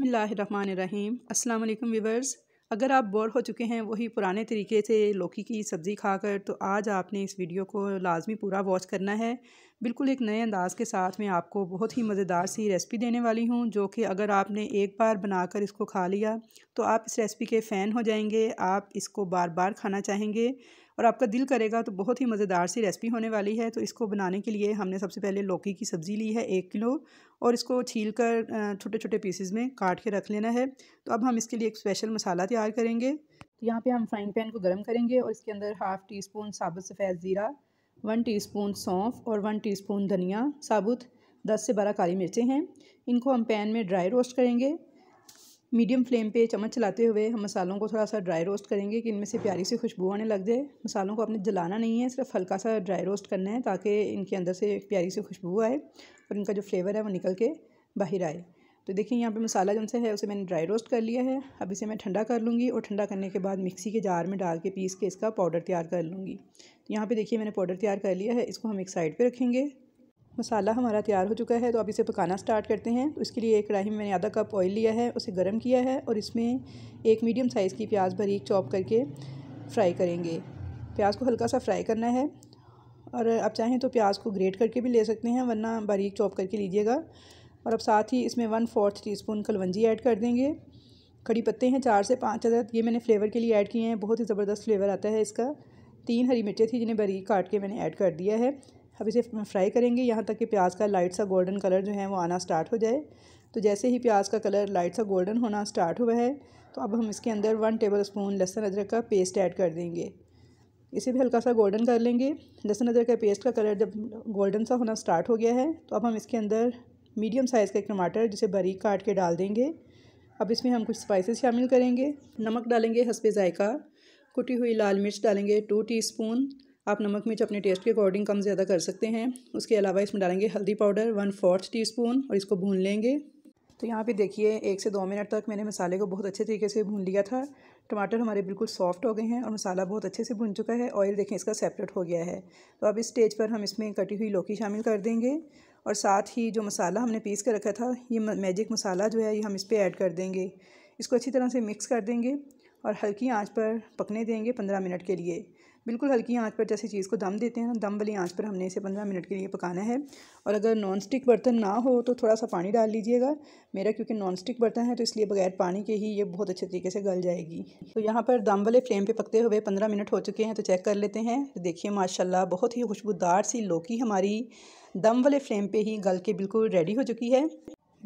बसमीम् अल्लाम वीवर्स अगर आप बोर हो चुके हैं वही पुराने तरीके से लौकी की सब्ज़ी खाकर तो आज आपने इस वीडियो को लाजमी पूरा वॉच करना है बिल्कुल एक नए अंदाज के साथ मैं आपको बहुत ही मज़ेदार सी रेसिपी देने वाली हूँ जो कि अगर आपने एक बार बनाकर इसको खा लिया तो आप इस रेसिपी के फ़ैन हो जाएंगे आप इसको बार बार खाना चाहेंगे और आपका दिल करेगा तो बहुत ही मज़ेदार सी रेसिपी होने वाली है तो इसको बनाने के लिए हमने सबसे पहले लौकी की सब्ज़ी ली है एक किलो और इसको छील कर छोटे छोटे पीसेज में काट के रख लेना है तो अब हम इसके लिए एक स्पेशल मसाला तैयार करेंगे तो यहाँ पे हम फ्राइंग पैन को गर्म करेंगे और इसके अंदर हाफ़ टी स्पून साबुत सफ़ेद ज़ीरा वन टीस्पून सौंफ और वन टीस्पून धनिया साबुत दस से बारह काली मिर्चें हैं इनको हम पैन में ड्राई रोस्ट करेंगे मीडियम फ्लेम पे चम्मच चलाते हुए हम मसालों को थोड़ा सा ड्राई रोस्ट करेंगे कि इनमें से प्यारी सी खुशबू आने लग जाए मसालों को आपने जलाना नहीं है सिर्फ हल्का सा ड्राई रोस्ट करना है ताकि इनके अंदर से प्यारी सी खुशबू आए और इनका जो फ्लेवर है वो निकल के बाहर आए तो देखिए यहाँ पे मसाला जो है उसे मैंने ड्राई रोस्ट कर लिया है अब इसे मैं ठंडा कर लूँगी और ठंडा करने के बाद मिक्सी के जार में डाल के पीस के इसका पाउडर तैयार कर लूँगी तो यहाँ पे देखिए मैंने पाउडर तैयार कर लिया है इसको हम एक साइड पे रखेंगे मसाला हमारा तैयार हो चुका है तो अब इसे पकाना स्टार्ट करते हैं तो इसके लिए एक कढ़ाई में मैंने आधा कप ऑयल लिया है उसे गर्म किया है और इसमें एक मीडियम साइज़ की प्याज भरीक चॉप करके फ्राई करेंगे प्याज को हल्का सा फ्राई करना है और आप चाहें तो प्याज को ग्रेट करके भी ले सकते हैं वरना बारीक चॉप करके लीजिएगा और अब साथ ही इसमें वन फोर्थ टी स्पून कलवंजी ऐड कर देंगे कड़ी पत्ते हैं चार से पाँच अदद ये मैंने फ्लेवर के लिए ऐड किए हैं बहुत ही ज़बरदस्त फ्लेवर आता है इसका तीन हरी मिर्चें थी जिन्हें बारीक काट के मैंने ऐड कर दिया है अब इसे फ्राई करेंगे यहाँ तक कि प्याज का लाइट सा गोल्डन कलर जो है वो आना स्टार्ट हो जाए तो जैसे ही प्याज का कलर लाइट सा गोल्डन होना स्टार्ट हुआ है तो अब हम इसके अंदर वन टेबल स्पून लहसुन अदरक का पेस्ट ऐड कर देंगे इसे भी हल्का सा गोल्डन कर लेंगे लहसुन अदरक का पेस्ट का कलर जब गोल्डन सा होना स्टार्ट हो गया है तो अब हम इसके अंदर मीडियम साइज़ का एक टमाटर जिसे बारीक काट के डाल देंगे अब इसमें हम कुछ स्पाइसेस शामिल करेंगे नमक डालेंगे हंसपे ज़ायका कुटी हुई लाल मिर्च डालेंगे टू टीस्पून आप नमक मिर्च अपने टेस्ट के अकॉर्डिंग कम ज़्यादा कर सकते हैं उसके अलावा इसमें डालेंगे हल्दी powder one fourth teaspoon और इसको भून लेंगे तो यहाँ पे देखिए एक से दो मिनट तक मैंने मसाले को बहुत अच्छे तरीके से भून लिया था टमाटर हमारे बिल्कुल सॉफ्ट हो गए हैं और मसाला बहुत अच्छे से भुन चुका है ऑयल देखें इसका सेपरेट हो गया है तो अब इस स्टेज पर हम इसमें कटी हुई लौकी शामिल कर देंगे और साथ ही जो मसाला हमने पीस कर रखा था ये मैजिक मसाला जो है ये हम इस पर ऐड कर देंगे इसको अच्छी तरह से मिक्स कर देंगे और हल्की आंच पर पकने देंगे पंद्रह मिनट के लिए बिल्कुल हल्की आंच पर जैसे चीज़ को दम देते हैं दम वाली आंच पर हमने इसे पंद्रह मिनट के लिए पकाना है और अगर नॉन स्टिक बर्तन ना हो तो थोड़ा सा पानी डाल लीजिएगा मेरा क्योंकि नॉन स्टिक बर्तन है तो इसलिए बगैर पानी के ही ये बहुत अच्छे तरीके से गल जाएगी तो यहाँ पर दम वाले फ्लेम पे पकते हुए पंद्रह मिनट हो चुके हैं तो चेक कर लेते हैं तो देखिए माशाला बहुत ही खुशबूदार सी लौकी हमारी दम वाले फ्लेम पर ही गल के बिल्कुल रेडी हो चुकी है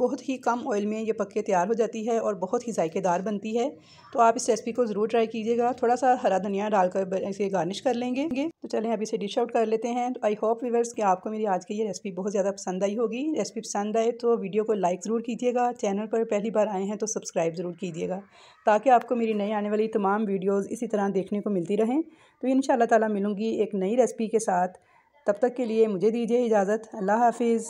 बहुत ही कम ऑयल में ये पक के तैयार हो जाती है और बहुत ही जायकेदार बनती है तो आप इस रेसिपी को ज़रूर ट्राई कीजिएगा थोड़ा सा हरा धनिया डालकर इसे गार्निश कर लेंगे तो चलें अब इसे डिश आउट कर लेते हैं तो आई होप व्यूवर्स कि आपको मेरी आज की ये रेसिपी बहुत ज़्यादा पसंद आई होगी रेसिपी पसंद आए तो वीडियो को लाइक ज़रूर कीजिएगा चैनल पर पहली बार आए हैं तो सब्सक्राइब ज़रूर कीजिएगा ताकि आपको मेरी नई आने वाली तमाम वीडियोज़ इसी तरह देखने को मिलती रहें तो इन शाला मिलूँगी एक नई रेसिपी के साथ तब तक के लिए मुझे दीजिए इजाज़त अल्लाह हाफिज़